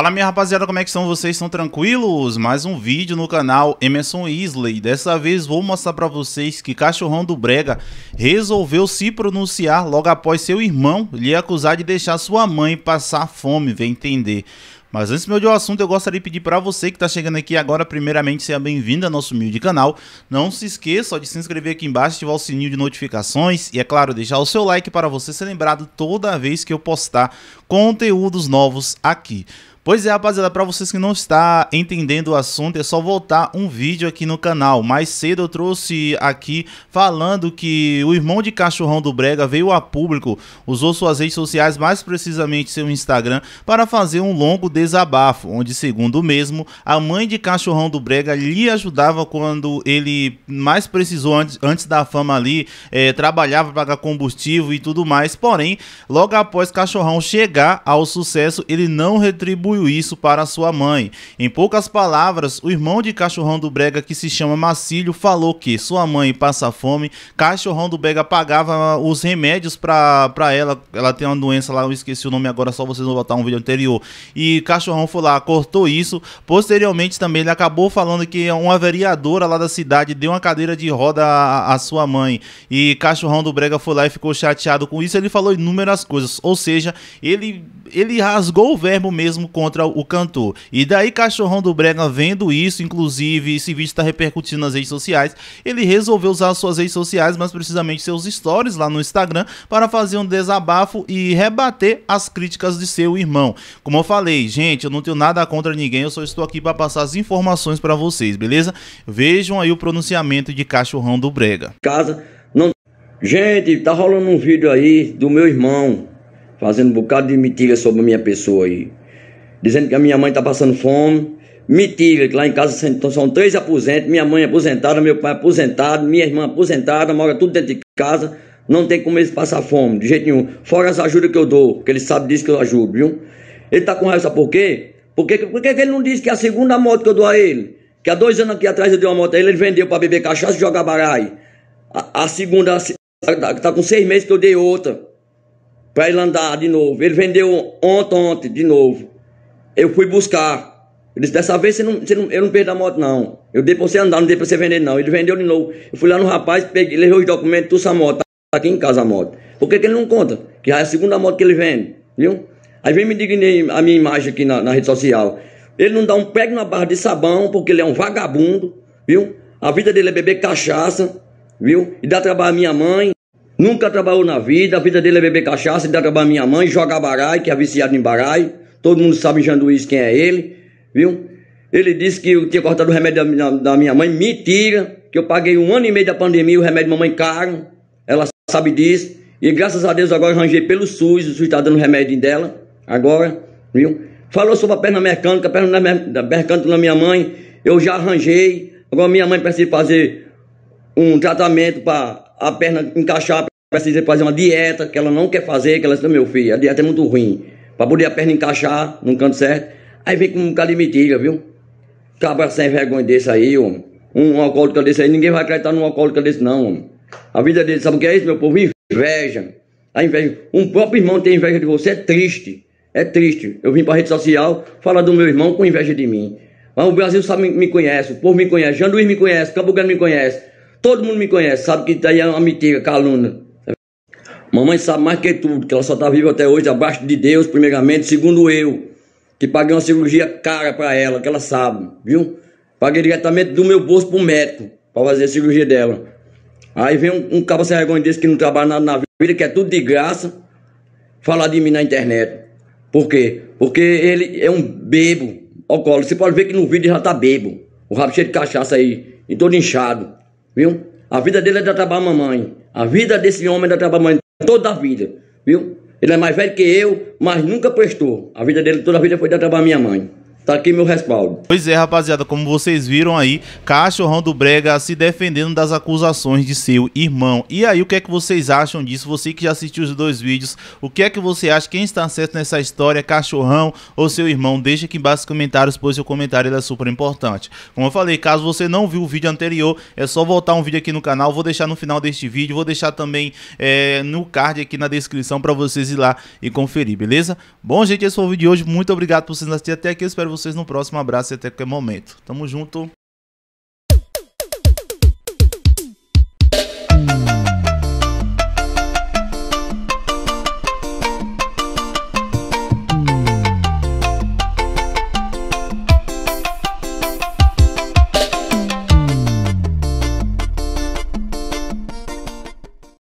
Fala minha rapaziada, como é que estão vocês? Estão tranquilos? Mais um vídeo no canal Emerson Isley. Dessa vez vou mostrar pra vocês que Cachorrão do Brega resolveu se pronunciar logo após seu irmão lhe acusar de deixar sua mãe passar fome, vem entender. Mas antes meu de um assunto, eu gostaria de pedir para você que está chegando aqui agora, primeiramente, seja bem-vindo ao nosso humilde canal. Não se esqueça de se inscrever aqui embaixo, ativar o sininho de notificações e, é claro, deixar o seu like para você ser lembrado toda vez que eu postar conteúdos novos aqui. Pois é, rapaziada, para vocês que não está entendendo o assunto, é só voltar um vídeo aqui no canal. Mais cedo eu trouxe aqui falando que o irmão de Cachorrão do Brega veio a público, usou suas redes sociais, mais precisamente seu Instagram, para fazer um longo de desabafo, onde, segundo o mesmo, a mãe de cachorrão do Brega lhe ajudava quando ele mais precisou, antes, antes da fama ali, é, trabalhava para pagar combustível e tudo mais. Porém, logo após cachorrão chegar ao sucesso, ele não retribuiu isso para sua mãe. Em poucas palavras, o irmão de cachorrão do Brega, que se chama Macílio, falou que sua mãe passa fome, cachorrão do Brega pagava os remédios para ela. Ela tem uma doença lá, eu esqueci o nome agora, só vocês vão botar um vídeo anterior. E Cachorrão foi lá, cortou isso. Posteriormente também ele acabou falando que uma vereadora lá da cidade deu uma cadeira de roda à, à sua mãe. E Cachorrão do Brega foi lá e ficou chateado com isso. Ele falou inúmeras coisas. Ou seja, ele, ele rasgou o verbo mesmo contra o cantor. E daí Cachorrão do Brega vendo isso, inclusive esse vídeo está repercutindo nas redes sociais, ele resolveu usar suas redes sociais, mas precisamente seus stories lá no Instagram, para fazer um desabafo e rebater as críticas de seu irmão. Como eu falei, gente gente, eu não tenho nada contra ninguém, eu só estou aqui para passar as informações para vocês, beleza? Vejam aí o pronunciamento de cachorrão do Brega. Casa, não. Gente, tá rolando um vídeo aí do meu irmão fazendo um bocado de mentira sobre a minha pessoa aí. Dizendo que a minha mãe tá passando fome. Mentira, que lá em casa são três aposentos, minha mãe é aposentada, meu pai é aposentado, minha irmã é aposentada, mora tudo dentro de casa, não tem como eles passar fome, de jeito nenhum. Fora as ajudas que eu dou, que ele sabe disso que eu ajudo, viu? Ele está com raiva, sabe por quê? Porque, por é que ele não disse que é a segunda moto que eu dou a ele? Que há dois anos aqui atrás eu dei uma moto a ele, ele vendeu para beber cachaça e jogar baralho. A, a segunda, está tá com seis meses que eu dei outra. Para ele andar de novo. Ele vendeu ontem, ontem, de novo. Eu fui buscar. Eu disse, dessa vez você não, você não, eu não perdi a moto, não. Eu dei pra você andar, não dei pra você vender, não. Ele vendeu de novo. Eu fui lá no rapaz, peguei, levei os documentos, tu a moto. Tá aqui em casa a moto. Por que, que ele não conta? Que já é a segunda moto que ele vende, viu? Aí vem me diga a minha imagem aqui na, na rede social. Ele não dá um prego na barra de sabão porque ele é um vagabundo, viu? A vida dele é beber cachaça, viu? E dá trabalho à minha mãe. Nunca trabalhou na vida, a vida dele é beber cachaça, e dá trabalho à minha mãe, jogar baralho, que é viciado em baralho. Todo mundo sabe em Janduís quem é ele, viu? Ele disse que eu tinha cortado o remédio da, da minha mãe. Mentira, que eu paguei um ano e meio da pandemia o remédio da mamãe é caro. Ela sabe disso. E graças a Deus agora arranjei pelo SUS, o SUS está dando o remédio dela. Agora, viu? Falou sobre a perna mecânica, a perna mecânica da minha mãe, eu já arranjei. Agora minha mãe precisa fazer um tratamento para a perna encaixar, precisa fazer uma dieta que ela não quer fazer, que ela disse, meu filho, a dieta é muito ruim. Para poder a perna encaixar num canto certo. Aí vem com um bocado de mentira, viu? Cabra sem vergonha desse aí, homem. Um, um alcoólico desse aí, ninguém vai acreditar num alcoólico desse, não, homem. A vida dele, sabe o que é isso, meu povo? Inveja. A inveja. Um próprio irmão tem inveja de você, é triste. É triste. Eu vim para a rede social falar do meu irmão com inveja de mim. Mas o Brasil sabe, me conhece, o povo me conhece, Janduí me conhece, Cabugano me conhece, todo mundo me conhece, sabe que daí é uma mentira, caluna. Mamãe sabe mais que tudo, que ela só está viva até hoje, abaixo de Deus, primeiramente, segundo eu, que paguei uma cirurgia cara para ela, que ela sabe, viu? Paguei diretamente do meu bolso pro médico, para fazer a cirurgia dela. Aí vem um, um cabo sem vergonha desse que não trabalha nada na vida, que é tudo de graça, falar de mim na internet. Por quê? Porque ele é um bebo alcoólatra. Você pode ver que no vídeo já tá bebo. O rabo cheio de cachaça aí, e todo inchado, viu? A vida dele é da trabalhar mamãe. A vida desse homem é da trabalhar mamãe toda a vida, viu? Ele é mais velho que eu, mas nunca prestou. A vida dele toda a vida foi da trabalhar minha mãe. Tá aqui meu respaldo. Pois é, rapaziada, como vocês viram aí, Cachorrão do Brega se defendendo das acusações de seu irmão. E aí, o que é que vocês acham disso? Você que já assistiu os dois vídeos, o que é que você acha? Quem está certo nessa história, Cachorrão ou seu irmão? Deixa aqui embaixo nos comentários, pois seu comentário é super importante. Como eu falei, caso você não viu o vídeo anterior, é só voltar um vídeo aqui no canal. Vou deixar no final deste vídeo, vou deixar também é, no card aqui na descrição para vocês ir lá e conferir, beleza? Bom, gente, esse foi o vídeo de hoje. Muito obrigado por vocês assistirem até aqui. Eu espero vocês no próximo abraço e até qualquer momento. Tamo junto.